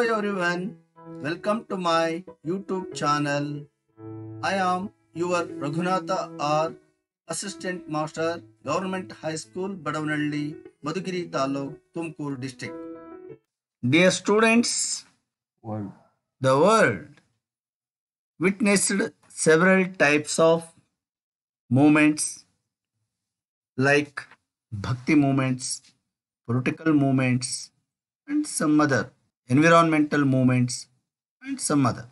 Hello everyone, welcome to my YouTube channel. I am your Raghunatha R, Assistant Master, Government High School, Badavanalli, Madhugiri Taluk, Tumkur District. Dear students, world. the world witnessed several types of movements like bhakti movements, political movements, and some other environmental movements, and some other.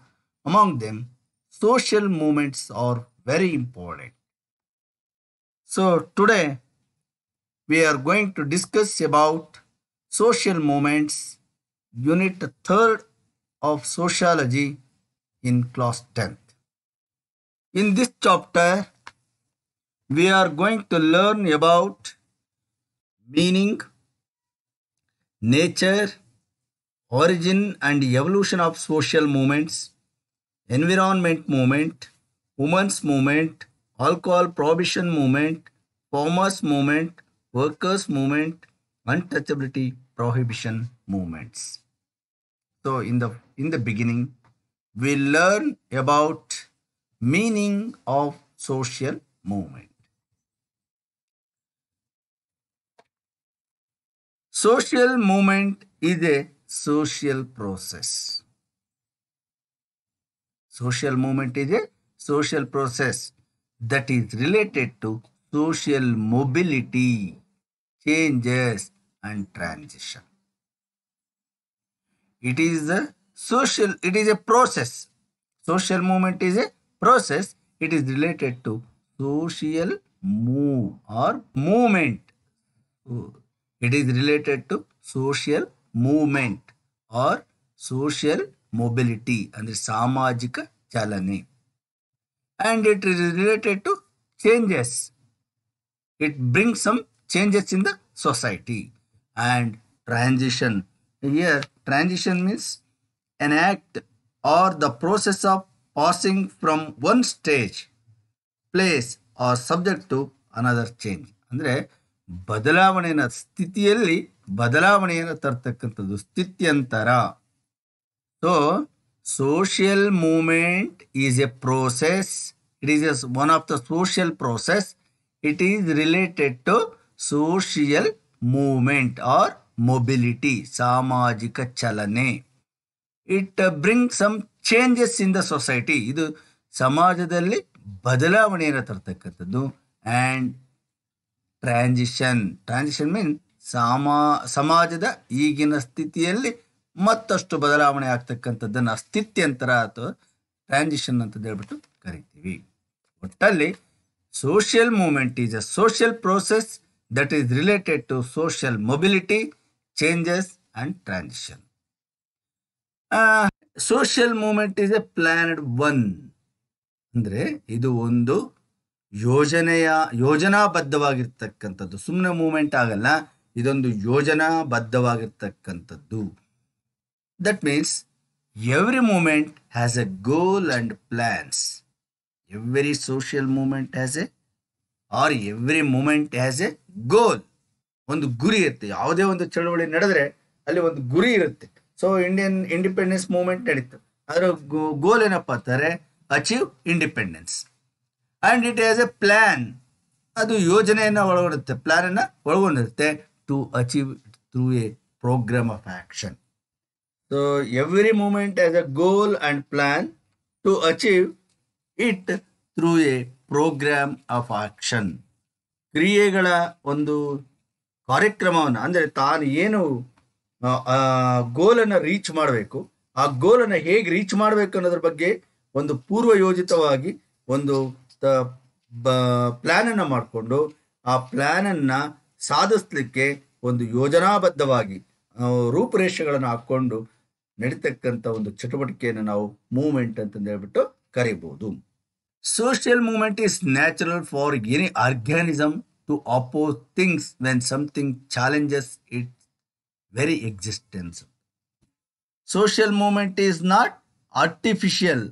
Among them, social movements are very important. So today, we are going to discuss about social movements, unit 3rd of sociology in class 10th. In this chapter, we are going to learn about meaning, nature, origin and evolution of social movements, environment movement, women's movement, alcohol prohibition movement, farmers movement, workers movement, untouchability prohibition movements. So in the in the beginning, we learn about meaning of social movement. Social movement is a social process. Social movement is a social process that is related to social mobility, changes and transition. It is the social, it is a process. Social movement is a process. It is related to social move or movement. It is related to social movement or social mobility and samajika chalane. And it is related to changes. It brings some changes in the society and transition. Here, transition means an act or the process of passing from one stage, place, or subject to another change. Andre, Badalavanena Stithiyalli ಬದಲಾವಣೆಯನ್ನು ತರ್ತಕ್ಕಂಥದ್ದು ಸ್ಥಿತ್ಯಂತರ so social movement is a process it is as one of the social process it is related to social movement or mobility ಸಾಮಾಜಿಕ ಚಲನೆ it bring some changes in the society ಇದು ಸಮಾಜದಲ್ಲಿ ಬದಲಾವಣೆಯನ್ನು ತರ್ತಕ್ಕಂಥದ್ದು and transition transition mean ಸಾಮಾ ಸಮಾಜದ ಈಗಿನ ಸ್ಥಿತಿಯಲ್ಲಿ ಮತ್ತಷ್ಟು ಬದಲಾವಣೆ ಆಗ್ತಕ್ಕಂಥದ್ದನ್ನು ಅಸ್ಥಿತ್ಯಂತರ ಅಥವಾ ಟ್ರಾನ್ಸಿಷನ್ ಅಂತ ಹೇಳ್ಬಿಟ್ಟು ಕರಿತೀವಿ ಒಟ್ಟಲ್ಲಿ social movement is a social process that is related to social mobility changes and transition social movement is a planned one ಅಂದರೆ ಇದು ಒಂದು ಯೋಜನೆಯ ಯೋಜನಾಬದ್ಧವಾಗಿರ್ತಕ್ಕಂಥದ್ದು ಸುಮ್ಮನೆ ಮೂಮೆಂಟ್ ಆಗಲ್ಲ ಇದೊಂದು ಬದ್ಧವಾಗಿರ್ತಕ್ಕಂಥದ್ದು that means every movement has a goal and plans every social movement has a or every movement has a goal ಒಂದು ಗುರಿ ಇರುತ್ತೆ ಯಾವುದೇ ಒಂದು ಚಳುವಳಿ ನಡೆದ್ರೆ ಅಲ್ಲಿ ಒಂದು ಗುರಿ ಇರುತ್ತೆ ಸೊ ಇಂಡಿಯನ್ ಇಂಡಿಪೆಂಡೆನ್ಸ್ ಮೂವ್ಮೆಂಟ್ ನಡೀತು ಅದರ ಗೋಲ್ ಏನಪ್ಪ ಅಂತಾರೆ achieve independence and it has a plan ಅದು ಯೋಜನೆಯನ್ನು ಒಳಗೊಂಡಿರುತ್ತೆ ಪ್ಲ್ಯಾನನ್ನು ಒಳಗೊಂಡಿರುತ್ತೆ to achieve through a program of action. So every movement has a goal and plan to achieve it through a programme of action ಕ್ರಿಯೆಗಳ ಒಂದು ಕಾರ್ಯಕ್ರಮವನ್ನು ಅಂದರೆ ತಾನು ಏನು ಗೋಲನ್ನು ರೀಚ್ ಮಾಡಬೇಕು ಆ ಗೋಲನ್ನು ಹೇಗೆ ರೀಚ್ ಮಾಡಬೇಕು ಅನ್ನೋದ್ರ ಬಗ್ಗೆ ಒಂದು ಪೂರ್ವಯೋಜಿತವಾಗಿ ಒಂದು ಪ್ಲ್ಯಾನನ್ನು ಮಾಡಿಕೊಂಡು ಆ ಪ್ಲ್ಯಾನನ್ನು ಸಾಧಿಸ್ಲಿಕ್ಕೆ ಒಂದು ಯೋಜನಾಬದ್ಧವಾಗಿ ರೂಪುರೇಷೆಗಳನ್ನು ಹಾಕ್ಕೊಂಡು ನಡೀತಕ್ಕಂಥ ಒಂದು ಚಟುವಟಿಕೆಯನ್ನು ನಾವು ಮೂವ್ಮೆಂಟ್ ಅಂತಂದು ಹೇಳ್ಬಿಟ್ಟು ಕರಿಬೋದು social movement is natural for any organism to oppose things when something challenges it very existence social movement is not artificial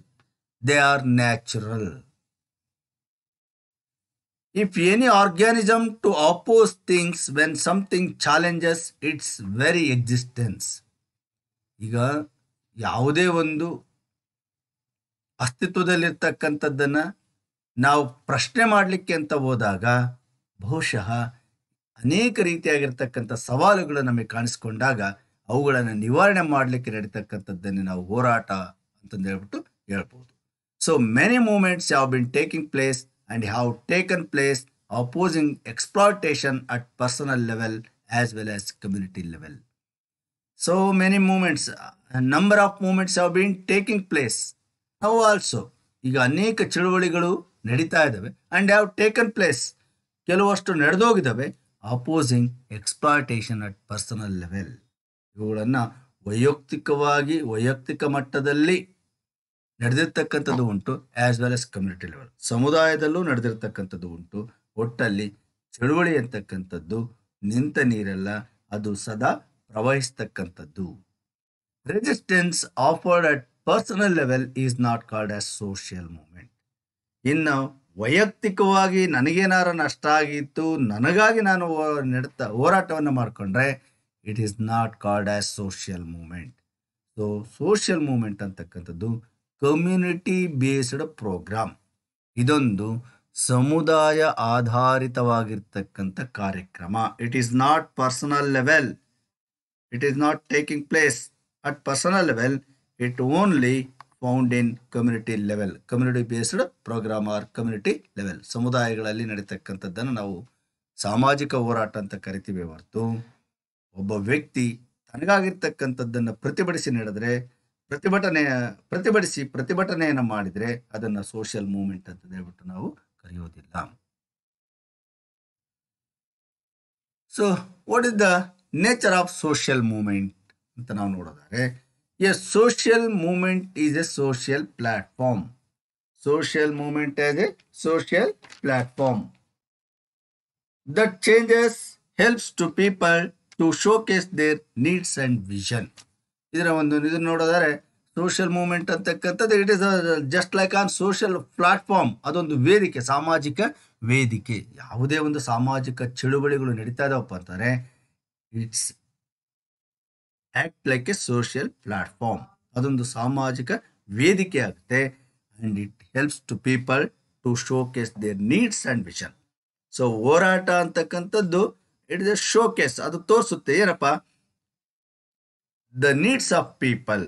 they are natural if any organism to oppose things when something challenges its very existence. ಈಗ ಯಾವುದೇ ಒಂದು ಅಸ್ತಿತ್ವದಲ್ಲಿರ್ತಕ್ಕಂಥದ್ದನ್ನು ನಾವು ಪ್ರಶ್ನೆ ಮಾಡಲಿಕ್ಕೆ ಅಂತ ಹೋದಾಗ ಬಹುಶಃ ಅನೇಕ ರೀತಿಯಾಗಿರ್ತಕ್ಕಂಥ ಸವಾಲುಗಳು ನಮಗೆ ಕಾಣಿಸ್ಕೊಂಡಾಗ ಅವುಗಳನ್ನು ನಿವಾರಣೆ ಮಾಡಲಿಕ್ಕೆ ನಡೀತಕ್ಕಂಥದ್ದನ್ನೇ ನಾವು ಹೋರಾಟ ಅಂತಂದು ಹೇಳ್ಬಿಟ್ಟು ಹೇಳ್ಬೋದು so many movements have been taking place and have taken place opposing exploitation at personal level as well as community level. So many movements, a number of movements have been taking place. Now also, ಈಗ ಅನೇಕ ಚಳುವಳಿಗಳು ನಡೀತಾ ಇದ್ದಾವೆ and have taken place ಕೆಲವಷ್ಟು ನಡೆದೋಗಿದ್ದಾವೆ opposing at at personal level ಇವುಗಳನ್ನು ವೈಯಕ್ತಿಕವಾಗಿ ವೈಯಕ್ತಿಕ ಮಟ್ಟದಲ್ಲಿ ನಡೆದಿರ್ತಕ್ಕಂಥದ್ದು ಉಂಟು as well as community level ಸಮುದಾಯದಲ್ಲೂ ನಡೆದಿರ್ತಕ್ಕಂಥದ್ದು ಉಂಟು ಒಟ್ಟಲ್ಲಿ ಚಳುವಳಿ ಅಂತಕ್ಕಂಥದ್ದು ನಿಂತ ನೀರೆಲ್ಲ ಅದು ಸದಾ ಪ್ರವಹಿಸ್ತಕ್ಕಂಥದ್ದು resistance offered at personal level is not called as social movement ಇನ್ನು ವೈಯಕ್ತಿಕವಾಗಿ ನನಗೇನಾರ ನಷ್ಟ ಆಗಿತ್ತು ನನಗಾಗಿ ನಾನು ನೆಡ್ತಾ ಹೋರಾಟವನ್ನು ಮಾಡಿಕೊಂಡ್ರೆ it is not called as social movement so social movement ಅಂತಕ್ಕಂಥದ್ದು ಕಮ್ಯುನಿಟಿ ಬೇಸ್ಡ್ ಪ್ರೋಗ್ರಾಮ್ ಇದೊಂದು ಸಮುದಾಯ ಆಧಾರಿತವಾಗಿರ್ತಕ್ಕಂಥ ಕಾರ್ಯಕ್ರಮ it is not personal level it is not taking place at personal level it only found in community level community based program or community level ಸಮುದಾಯಗಳಲ್ಲಿ ನಡೀತಕ್ಕಂಥದ್ದನ್ನು ನಾವು ಸಾಮಾಜಿಕ ಹೋರಾಟ ಅಂತ ಕರಿತೀವಿ ಹೊರತು ಒಬ್ಬ ವ್ಯಕ್ತಿ ತನಗಾಗಿರ್ತಕ್ಕಂಥದ್ದನ್ನು ಪ್ರತಿಭಟಿಸಿ ನಡೆದರೆ ಪ್ರತಿಭಟನೆ ಪ್ರತಿಭಟಿಸಿ ಪ್ರತಿಭಟನೆಯನ್ನು ಮಾಡಿದರೆ ಅದನ್ನು ಸೋಷಿಯಲ್ ಮೂವ್ಮೆಂಟ್ ಅಂತ ಹೇಳ್ಬಿಟ್ಟು ನಾವು ಕರೆಯೋದಿಲ್ಲ so what is the nature of social movement ಅಂತ ನಾವು ನೋಡೋದಾದ್ರೆ a social movement is a social platform social movement as a social platform that changes helps to people to showcase their needs and vision ಇದರ ಒಂದು ಇದು ನೋಡೋದಾದ್ರೆ social movement ಅಂತಕ್ಕಂಥದ್ದು it is just like an social platform ಅದೊಂದು ವೇದಿಕೆ ಸಾಮಾಜಿಕ ವೇದಿಕೆ ಯಾವುದೇ ಒಂದು ಸಾಮಾಜಿಕ ಚಳುವಳಿಗಳು ನಡೀತಾ ಇದಾವಪ್ಪ ಅಂತಾರೆ it's act like a social platform ಅದೊಂದು ಸಾಮಾಜಿಕ ವೇದಿಕೆ ಆಗುತ್ತೆ and it helps to people to showcase their needs and vision so ಹೋರಾಟ ಅಂತಕ್ಕಂಥದ್ದು it is a showcase ಅದು ತೋರಿಸುತ್ತೆ ಏನಪ್ಪ ದ ನೀಡ್ಸ್ ಆಫ್ ಪೀಪಲ್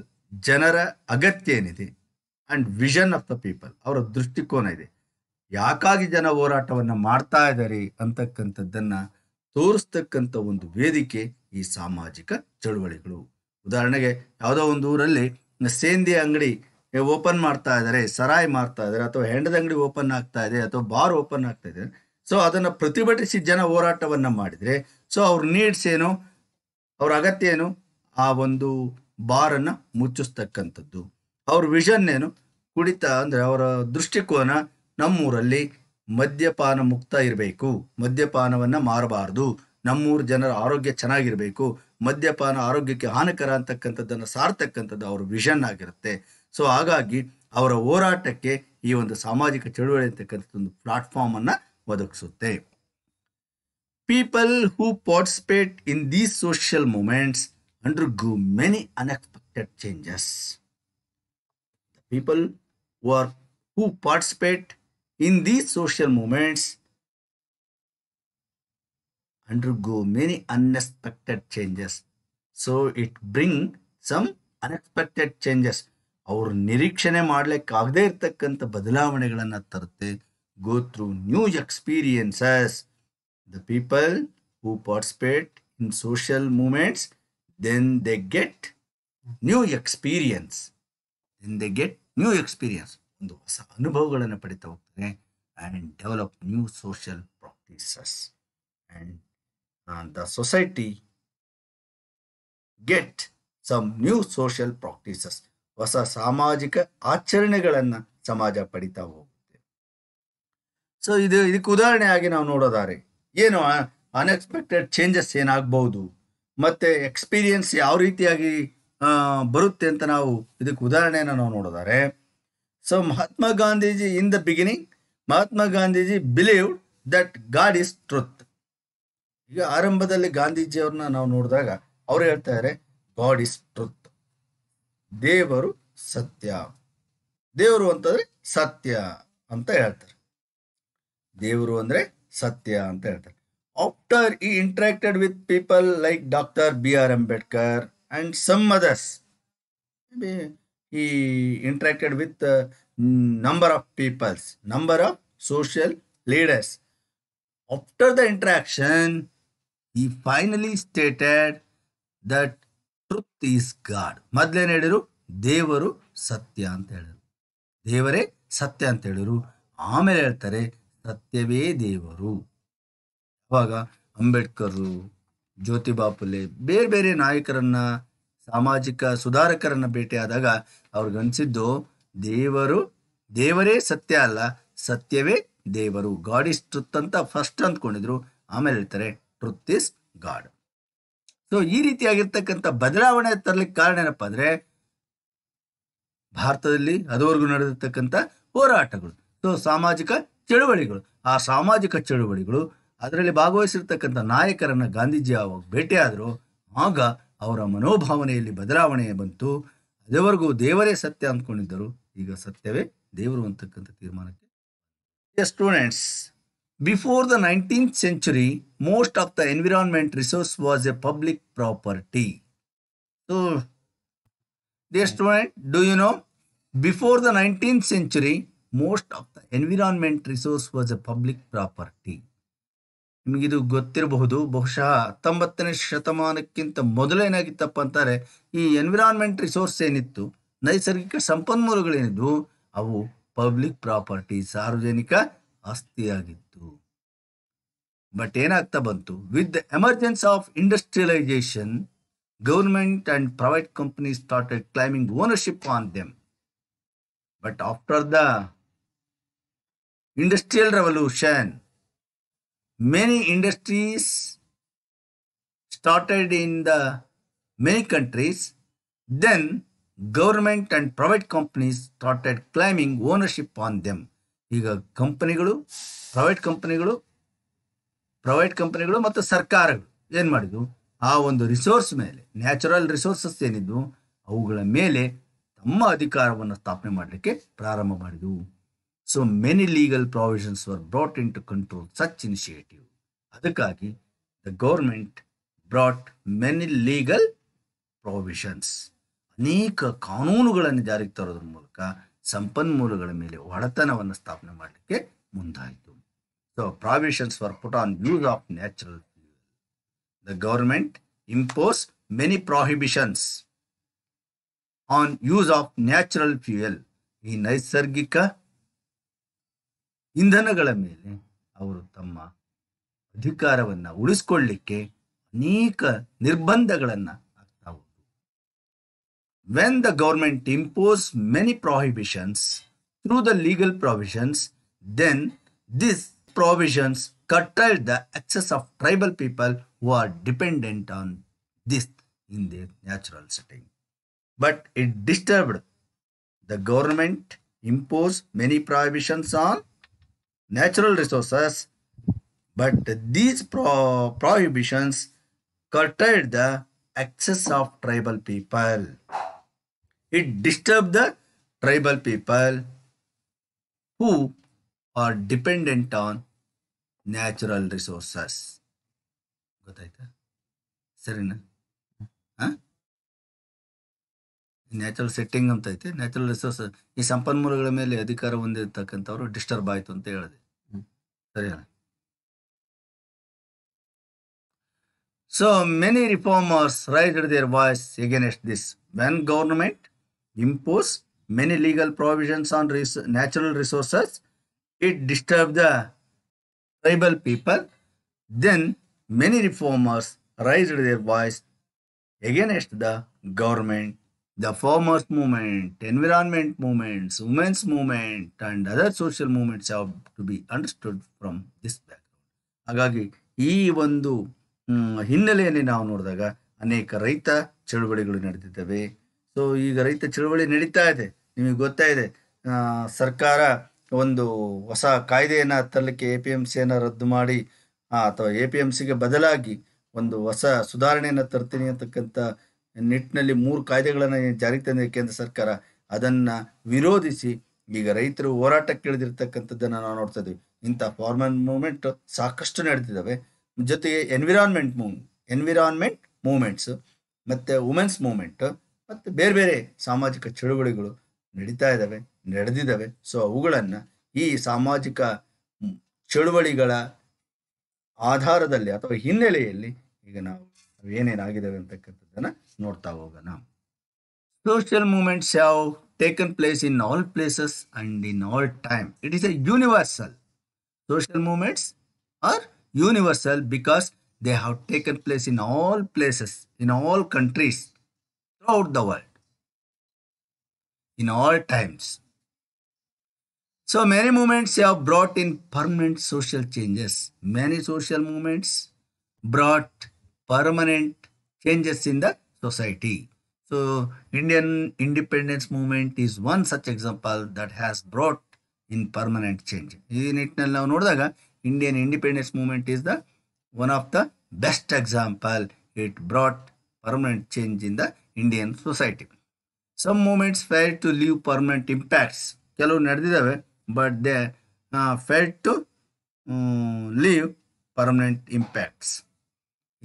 ಜನರ ಅಗತ್ಯ ಏನಿದೆ and vision of the people ಅವರ ದೃಷ್ಟಿಕೋನ ಇದೆ ಯಾಕಾಗಿ ಜನ ಹೋರಾಟವನ್ನು ಮಾಡ್ತಾ ಇದ್ದಾರೆ ಅಂತಕ್ಕಂಥದ್ದನ್ನು ತೋರಿಸ್ತಕ್ಕಂಥ ಒಂದು ವೇದಿಕೆ ಈ ಸಾಮಾಜಿಕ ಚಳುವಳಿಗಳು ಉದಾಹರಣೆಗೆ ಯಾವುದೋ ಒಂದು ಊರಲ್ಲಿ ಸೇಂದಿಯ ಅಂಗಡಿ ಓಪನ್ ಮಾಡ್ತಾ ಇದ್ದಾರೆ ಸರಾಯ್ ಮಾಡ್ತಾ ಇದ್ದಾರೆ ಅಥವಾ ಹೆಂಡದ ಅಂಗಡಿ ಓಪನ್ ಆಗ್ತಾ ಇದೆ ಅಥವಾ ಬಾರ್ ಓಪನ್ ಆಗ್ತಾ ಇದೆ ಸೊ ಅದನ್ನು ಪ್ರತಿಭಟಿಸಿ ಜನ ಹೋರಾಟವನ್ನು ಮಾಡಿದರೆ ಸೊ ಅವ್ರ ನೀಡ್ಸ್ ಏನು ಅವ್ರ ಅಗತ್ಯ ಏನು ಆ ಒಂದು ಬಾರನ್ನು ಮುಚ್ಚಿಸ್ತಕ್ಕಂಥದ್ದು ಅವ್ರ ವಿಷನ್ ಏನು ಕುಡಿತ ಅಂದರೆ ಅವರ ದೃಷ್ಟಿಕೋನ ನಮ್ಮೂರಲ್ಲಿ ಮದ್ಯಪಾನ ಮುಕ್ತ ಇರಬೇಕು ಮದ್ಯಪಾನವನ್ನು ಮಾರಬಾರ್ದು ನಮ್ಮೂರು ಜನರ ಆರೋಗ್ಯ ಚೆನ್ನಾಗಿರಬೇಕು ಮದ್ಯಪಾನ ಆರೋಗ್ಯಕ್ಕೆ ಹಾನಿಕರ ಅಂತಕ್ಕಂಥದ್ದನ್ನು ಸಾರ್ತಕ್ಕಂಥದ್ದು ಅವ್ರ ವಿಷನ್ ಆಗಿರುತ್ತೆ ಸೊ ಹಾಗಾಗಿ ಅವರ ಹೋರಾಟಕ್ಕೆ ಈ ಒಂದು ಸಾಮಾಜಿಕ ಚಳುವಳಿ ಅಂತಕ್ಕಂಥದ್ದೊಂದು ಪ್ಲಾಟ್ಫಾರ್ಮನ್ನು ಒದಗಿಸುತ್ತೆ people who participate in these social movements undergo many unexpected changes. The people who, are, who participate in these social movements undergo many unexpected changes. So it bring some unexpected changes. ಅವರು ನಿರೀಕ್ಷಣೆ ಮಾಡ್ಲಿಕ್ಕೆ ಆಗದೇ ಇರತಕ್ಕಂಥ ಬದಲಾವಣೆಗಳನ್ನು ತರುತ್ತೆ go through new experiences the people who participate in social movements then they get new experience then they get new experience ಒಂದು ಹೊಸ ಅನುಭವಗಳನ್ನು ಪಡಿತಾ ಹೋಗ್ತದೆ and develop new social practices and the society get some new social practices ಹೊಸ ಸಾಮಾಜಿಕ ಆಚರಣೆಗಳನ್ನು ಸಮಾಜ ಪಡಿತಾ ಹೋಗುತ್ತೆ ಸೊ ಇದು ಇದಕ್ಕೆ ಉದಾಹರಣೆಯಾಗಿ ನಾವು ನೋಡೋದಾರೆ ಏನು ಅನ್ಎಕ್ಸ್ಪೆಕ್ಟೆಡ್ ಚೇಂಜಸ್ ಏನಾಗಬಹುದು ಮತ್ತು ಎಕ್ಸ್ಪೀರಿಯನ್ಸ್ ಯಾವ ರೀತಿಯಾಗಿ ಬರುತ್ತೆ ಅಂತ ನಾವು ಇದಕ್ಕೆ ಉದಾಹರಣೆಯನ್ನು ನಾವು ನೋಡಿದರೆ so Mahatma Gandhiji in the beginning Mahatma Gandhiji believe that God is truth ಈಗ ಆರಂಭದಲ್ಲಿ ಗಾಂಧೀಜಿಯವ್ರನ್ನ ನಾವು ನೋಡಿದಾಗ ಅವ್ರು ಹೇಳ್ತಾರೆ ಗಾಡ್ ಇಸ್ ಟ್ರುತ್ ದೇವರು ಸತ್ಯ ದೇವರು ಅಂತಂದ್ರೆ ಸತ್ಯ ಅಂತ ಹೇಳ್ತಾರೆ ದೇವರು ಅಂದ್ರೆ ಸತ್ಯ ಅಂತ ಹೇಳ್ತಾರೆ After he interacted with people like Dr. B.R. Ambedkar and some others, maybe he interacted with a uh, number of peoples, number of social leaders. After the interaction, he finally stated that truth is God. ಮೊದಲೇನು ಹೇಳಿದರು Devaru ಸತ್ಯ ಅಂತ ಹೇಳಿದರು Amel ಸತ್ಯ ಅಂತ ಹೇಳಿದರು ಆಮೇಲೆ ಅವಾಗ ಅಂಬೇಡ್ಕರು ಜ್ಯೋತಿಬಾ ಫುಲೆ ಬೇರೆ ಬೇರೆ ನಾಯಕರನ್ನ ಸಾಮಾಜಿಕ ಸುಧಾರಕರನ್ನ ಭೇಟಿಯಾದಾಗ ಅವ್ರಿಗನ್ಸಿದ್ದು ದೇವರು ದೇವರೇ ಸತ್ಯ ಅಲ್ಲ ಸತ್ಯವೇ ದೇವರು ಗಾಡ್ ಇಸ್ ಟ್ರುತ್ ಅಂತ ಫಸ್ಟ್ ಅಂದ್ಕೊಂಡಿದ್ರು ಆಮೇಲೆ ಹೇಳ್ತಾರೆ ಟ್ರುತ್ ಇಸ್ ಗಾಡ್ ಸೊ ಈ ರೀತಿಯಾಗಿರ್ತಕ್ಕಂಥ ಬದಲಾವಣೆ ತರಲಿಕ್ಕೆ ಕಾರಣ ಏನಪ್ಪ ಅಂದ್ರೆ ಭಾರತದಲ್ಲಿ ಅದುವರೆಗೂ ನಡೆದಿರ್ತಕ್ಕಂಥ ಹೋರಾಟಗಳು ಸೊ ಸಾಮಾಜಿಕ ಚಳುವಳಿಗಳು ಆ ಸಾಮಾಜಿಕ ಚಳುವಳಿಗಳು ಅದರಲ್ಲಿ ಭಾಗವಹಿಸಿರ್ತಕ್ಕಂಥ ನಾಯಕರನ್ನು ಗಾಂಧೀಜಿ ಅವಾಗ ಭೇಟಿಯಾದರು ಆಗ ಅವರ ಮನೋಭಾವನೆಯಲ್ಲಿ ಬದಲಾವಣೆ ಬಂತು ಅದುವರೆಗೂ ದೇವರೇ ಸತ್ಯ ಅಂದ್ಕೊಂಡಿದ್ದರು ಈಗ ಸತ್ಯವೇ ದೇವರು ಅಂತಕ್ಕಂಥ ತೀರ್ಮಾನಕ್ಕೆ students before the nineteen century most of the environment resource was a public property so they student do you know before the nineteen century most of the environment resource was a public property ನಿಮಗಿದು ಗೊತ್ತಿರಬಹುದು ಬಹುಶಃ ಹತ್ತೊಂಬತ್ತನೇ ಶತಮಾನಕ್ಕಿಂತ ಮೊದಲೇನಾಗಿತ್ತಪ್ಪ ಅಂತಾರೆ ಈ environment resource ಏನಿತ್ತು ನೈಸರ್ಗಿಕ ಸಂಪನ್ಮೂಲಗಳೇನಿದ್ವು ಅವು public property ಸಾರ್ವಜನಿಕ ಆಸ್ತಿಯಾಗಿತ್ತು ಬಟ್ ಏನಾಗ್ತಾ ಬಂತು with the emergence of industrialisation government and private company started claiming ownership on them but after the industrial revolution many industries started in the many countries then government and private companies started claiming ownership on them ಈಗ ಕಂಪನಿಗಳು private ಕಂಪನಿಗಳು private ಕಂಪನಿಗಳು ಮತ್ತು ಸರ್ಕಾರಗಳು ಏನು ಮಾಡಿದ್ವು ಆ ಒಂದು ರಿಸೋರ್ಸ್ ಮೇಲೆ ನ್ಯಾಚುರಲ್ ರಿಸೋರ್ಸಸ್ ಏನಿದ್ವು ಅವುಗಳ ಮೇಲೆ ತಮ್ಮ ಅಧಿಕಾರವನ್ನು ಸ್ಥಾಪನೆ ಮಾಡಲಿಕ್ಕೆ ಪ್ರಾರಂಭ ಮಾಡಿದವು so many legal provisions were brought in to control such initiative ಅದಕ್ಕಾಗಿ the government brought many legal provisions ಅನೇಕ ಕಾನೂನುಗಳನ್ನು ಜಾರಿಗೆ ತರೋದ್ರ ಮೂಲಕ ಸಂಪನ್ಮೂಲಗಳ ಮೇಲೆ ಒಡೆತನವನ್ನು ಸ್ಥಾಪನೆ ಮಾಡಲಿಕ್ಕೆ ಮುಂದಾಯಿತು so provisions for put on use of natural the government impose many prohibitions on use of natural fuel ಈ ನೈಸರ್ಗಿಕ ಇಂಧನಗಳ ಮೇಲೆ ಅವರು ತಮ್ಮ ಅಧಿಕಾರವನ್ನು ಉಳಿಸ್ಕೊಳ್ಳಿಕ್ಕೆ ಅನೇಕ ನಿರ್ಬಂಧಗಳನ್ನು ಆಗ್ತಾ ಉಂಟು when the government impose many prohibitions through the legal provisions then this provisions curtailed the access of tribal people who are dependent on this in the natural setting but it disturbed the government impose many prohibitions on natural resources, but these pro prohibitions curtailed the access of tribal people. It disturbed the tribal people who are dependent on natural resources. ಗೊತ್ತಾಯ್ತಾ ಸರಿನಾ ಹಾಂ natural setting ಅಂತ ಐತೆ natural resources ಈ ಸಂಪನ್ಮೂಲಗಳ ಮೇಲೆ ಅಧಿಕಾರ ಹೊಂದಿರತಕ್ಕಂಥವ್ರು disturb ಆಯಿತು ಅಂತ So many reformers raised their voice against this. When government imposed many legal provisions on res natural resources, it disturbed the tribal people. Then many reformers raised their voice against the government the farmers movement, environment movements, women's movement and other social movements have to be understood from this background. ಹಾಗಾಗಿ ಈ ಒಂದು ಹಿನ್ನೆಲೆಯಲ್ಲಿ ನಾವು ನೋಡಿದಾಗ ಅನೇಕ ರೈತ ಚಳುವಳಿಗಳು ನಡೆದಿದ್ದಾವೆ so ಈಗ ರೈತ ಚಳುವಳಿ ನಡೀತಾ ಇದೆ ನಿಮಗೆ ಗೊತ್ತಾ ಇದೆ ಸರ್ಕಾರ ಒಂದು ಹೊಸ ಕಾಯ್ದೆಯನ್ನು ತರಲಿಕ್ಕೆ ಎ ಪಿ ಎಮ್ ಸಿಯನ್ನು ರದ್ದು ಮಾಡಿ ಅಥವಾ ಎ ಪಿ ಎಮ್ ಸಿಗೆ ಬದಲಾಗಿ ಒಂದು ಹೊಸ ಸುಧಾರಣೆಯನ್ನು ತರ್ತೀನಿ ಅಂತಕ್ಕಂಥ ನಿಟ್ಟಿನಲ್ಲಿ ಮೂರು ಕಾಯ್ದೆಗಳನ್ನು ಜಾರಿಗೆ ತಂದ ಕೇಂದ್ರ ಸರ್ಕಾರ ಅದನ್ನು ವಿರೋಧಿಸಿ ಈಗ ರೈತರು ಇಳಿದಿರ್ತಕ್ಕಂಥದ್ದನ್ನು ನಾವು ನೋಡ್ತಾ ಇದ್ದೀವಿ ಇಂಥ ಫಾರ್ಮನ್ ಮೂವ್ಮೆಂಟ್ ಸಾಕಷ್ಟು ನಡೆದಿದ್ದಾವೆ ಜೊತೆಗೆ ಎನ್ವಿರಾನ್ಮೆಂಟ್ ಮೂ ಎನ್ವಿರಾನ್ಮೆಂಟ್ ಮೂವ್ಮೆಂಟ್ಸ್ ಮತ್ತು ವುಮೆನ್ಸ್ ಮೂವ್ಮೆಂಟ್ ಮತ್ತು ಬೇರೆ ಬೇರೆ ಸಾಮಾಜಿಕ ಚಳುವಳಿಗಳು ನಡೀತಾ ಇದ್ದಾವೆ ನಡೆದಿದ್ದಾವೆ ಸೊ ಅವುಗಳನ್ನು ಈ ಸಾಮಾಜಿಕ ಚಳುವಳಿಗಳ ಆಧಾರದಲ್ಲಿ ಅಥವಾ ಹಿನ್ನೆಲೆಯಲ್ಲಿ ಈಗ ನಾವು ಏನೇನಾಗಿದ್ದಾವೆ ಅಂತಕ್ಕಂಥದ್ದನ್ನು ನೋಡ್ತಾ ಹೋಗೋಣ social movements have taken place in all places and in all time it is a universal social movements are universal because they have taken place in all places in all countries throughout the world in all times So many movements have brought in permanent social changes. Many social movements brought permanent changes in the society so Indian independence movement is one such example that has brought in permanent change ಈ ನಿಟ್ಟಿನಲ್ಲಿ ನಾವು ನೋಡಿದಾಗ Indian independence movement is the one of the best example it brought permanent change in the Indian society some movements fail to leave permanent impacts ಕೆಲವು ನಡೆದಿದ್ದಾವೆ but they fail to leave permanent impacts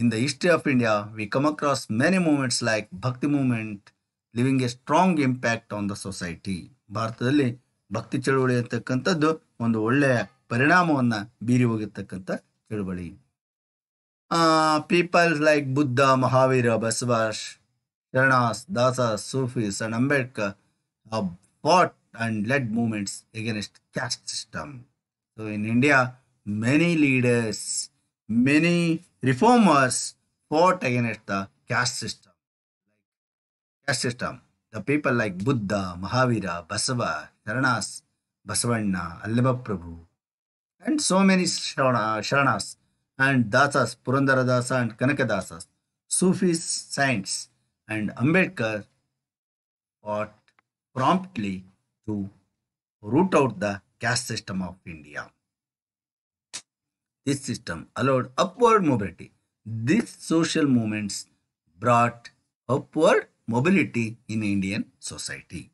in the history of India we come across many movements like Bhakti moment living a strong impact on the society ಭಾರತದಲ್ಲಿ ಭಕ್ತಿ ಚಳುವಳಿ ಅಂತಕ್ಕಂಥದ್ದು ಒಂದು ಒಳ್ಳೆಯ ಪರಿಣಾಮವನ್ನು ಬೀರಿ ಹೋಗಿರ್ತಕ್ಕಂಥ ಚಳುವಳಿ peoples like Buddha Mahavira Basavas Sharanas Dasa Sufi saint Ambedkar fought and led movements against caste system so in India many leaders many reformers fought against the caste system. Caste system. The people like Buddha, Mahavira, Basava, Sharanas, Basavanna, Allabha Prabhu, and so many Sharana, Sharanas and Dasas, Purandaradasa and Kanakadasas, Sufis, saints, and Ambedkar fought promptly to root out the caste system of India. This system allowed upward mobility. These social movements brought upward mobility in Indian society.